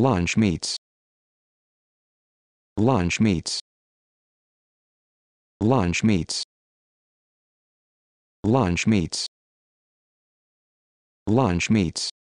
Lunch meats. Lunch meats. Lunch meats. Lunch meats. Lunch meats.